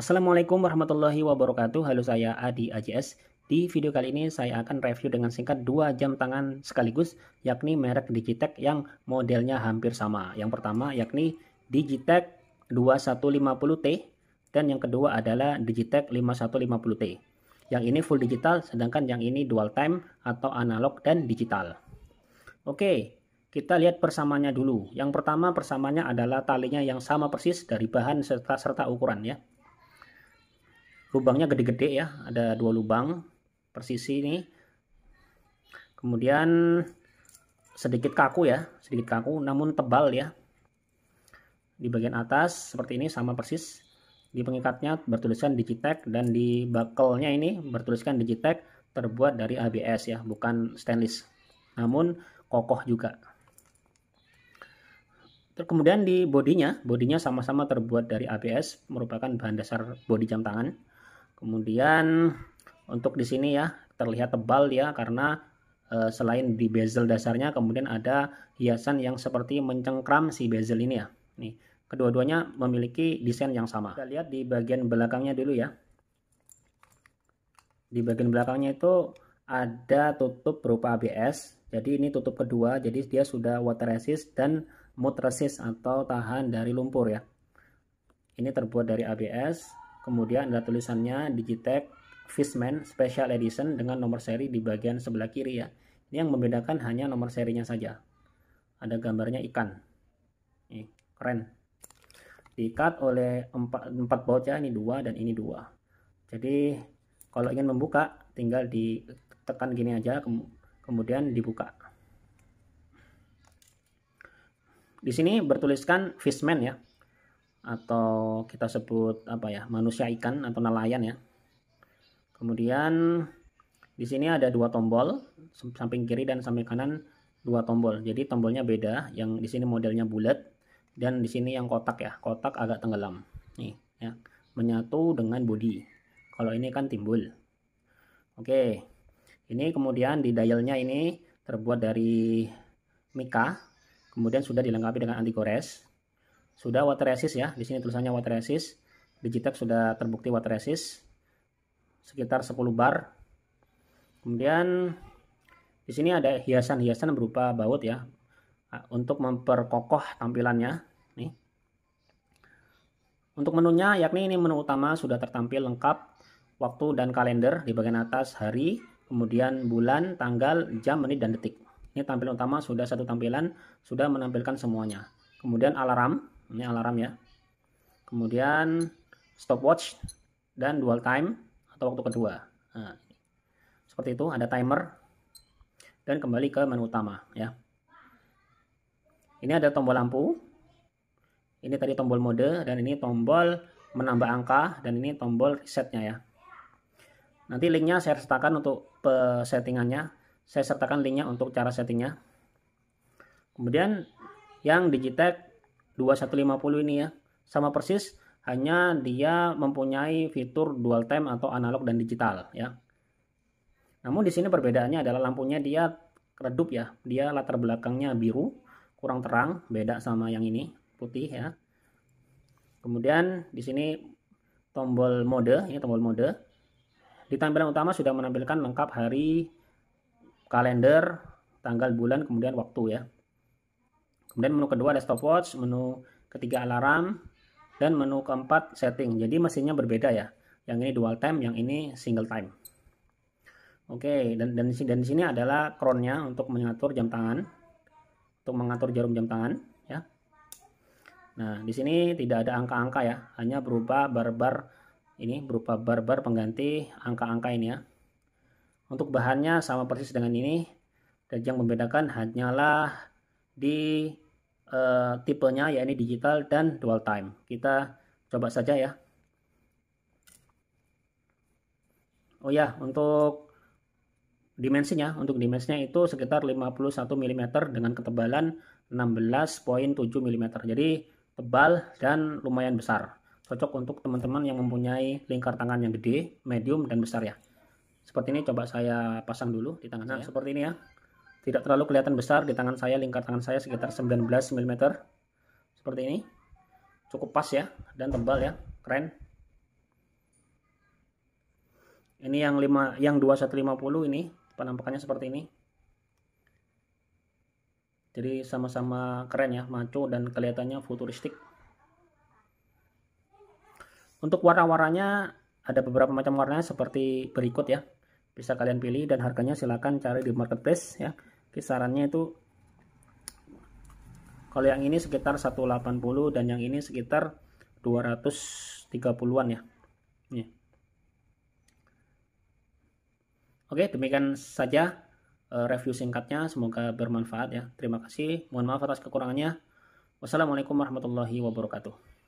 Assalamualaikum warahmatullahi wabarakatuh. Halo saya Adi AJS. Di video kali ini saya akan review dengan singkat dua jam tangan sekaligus yakni merek Digitech yang modelnya hampir sama. Yang pertama yakni Digitech 2150T dan yang kedua adalah Digitech 5150T. Yang ini full digital sedangkan yang ini dual time atau analog dan digital. Oke, kita lihat persamaannya dulu. Yang pertama persamaannya adalah talinya yang sama persis dari bahan serta serta ukuran ya lubangnya gede-gede ya ada dua lubang persisi ini kemudian sedikit kaku ya sedikit kaku namun tebal ya di bagian atas seperti ini sama persis di pengikatnya bertuliskan Digitech dan di buckle-nya ini bertuliskan Digitech terbuat dari ABS ya bukan stainless namun kokoh juga kemudian di bodinya bodinya sama-sama terbuat dari ABS merupakan bahan dasar bodi jam tangan Kemudian untuk di sini ya terlihat tebal ya karena eh, selain di bezel dasarnya kemudian ada hiasan yang seperti mencengkram si bezel ini ya. Nih, kedua-duanya memiliki desain yang sama. Kita lihat di bagian belakangnya dulu ya. Di bagian belakangnya itu ada tutup berupa ABS. Jadi ini tutup kedua, jadi dia sudah water resist dan mud resist atau tahan dari lumpur ya. Ini terbuat dari ABS Kemudian ada tulisannya Digitech Fishman Special Edition dengan nomor seri di bagian sebelah kiri ya. Ini yang membedakan hanya nomor serinya saja. Ada gambarnya ikan. Ini keren. Diikat oleh empat, empat baut ya, ini dua dan ini dua. Jadi kalau ingin membuka tinggal ditekan gini aja kemudian dibuka. Di sini bertuliskan Fishman ya atau kita sebut apa ya manusia ikan atau nelayan ya kemudian di sini ada dua tombol samping kiri dan samping kanan dua tombol jadi tombolnya beda yang di sini modelnya bulat dan di sini yang kotak ya kotak agak tenggelam nih ya menyatu dengan bodi kalau ini kan timbul oke ini kemudian di dialnya ini terbuat dari mika kemudian sudah dilengkapi dengan anti gores sudah water resist ya. Di sini tulisannya water resist. Digitap sudah terbukti water resist sekitar 10 bar. Kemudian di sini ada hiasan-hiasan berupa baut ya untuk memperkokoh tampilannya. Nih. Untuk menunya yakni ini menu utama sudah tertampil lengkap waktu dan kalender di bagian atas hari, kemudian bulan, tanggal, jam, menit dan detik. Ini tampilan utama sudah satu tampilan sudah menampilkan semuanya. Kemudian alarm ini alarm ya kemudian stopwatch dan dual time atau waktu kedua nah, seperti itu ada timer dan kembali ke menu utama ya ini ada tombol lampu ini tadi tombol mode dan ini tombol menambah angka dan ini tombol resetnya ya nanti linknya saya sertakan untuk settingannya saya sertakan linknya untuk cara settingnya kemudian yang digitek 2150 ini ya. Sama persis, hanya dia mempunyai fitur dual time atau analog dan digital ya. Namun di sini perbedaannya adalah lampunya dia redup ya. Dia latar belakangnya biru, kurang terang, beda sama yang ini, putih ya. Kemudian di sini tombol mode, ini ya, tombol mode. Di tampilan utama sudah menampilkan lengkap hari, kalender, tanggal, bulan, kemudian waktu ya. Kemudian menu kedua ada stopwatch, menu ketiga alarm, dan menu keempat setting. Jadi mesinnya berbeda ya. Yang ini dual time, yang ini single time. Oke, dan dan dan sini adalah cronnya untuk mengatur jam tangan, untuk mengatur jarum jam tangan, ya. Nah, di sini tidak ada angka-angka ya, hanya berupa barbar ini berupa barbar pengganti angka-angka ini ya. Untuk bahannya sama persis dengan ini, dan yang membedakan hanyalah di uh, tipenya ini digital dan dual time. Kita coba saja ya. Oh ya, untuk dimensinya, untuk dimensinya itu sekitar 51 mm dengan ketebalan 16.7 mm. Jadi tebal dan lumayan besar. Cocok untuk teman-teman yang mempunyai lingkar tangan yang gede, medium, dan besar ya. Seperti ini coba saya pasang dulu di tangan nah, saya. Iya. Seperti ini ya. Tidak terlalu kelihatan besar di tangan saya, lingkar tangan saya sekitar 19 mm. Seperti ini. Cukup pas ya, dan tebal ya. Keren. Ini yang 5 yang 2150 ini penampakannya seperti ini. Jadi sama-sama keren ya, maco dan kelihatannya futuristik. Untuk warna-warnanya ada beberapa macam warnanya seperti berikut ya bisa kalian pilih dan harganya silahkan cari di marketplace ya kisarannya itu kalau yang ini sekitar 180 dan yang ini sekitar 230-an ya. ini. Iya. Oke, demikian saja eh, review singkatnya. Semoga bermanfaat ya. Terima kasih. Mohon maaf atas kekurangannya. Wassalamualaikum warahmatullahi wabarakatuh.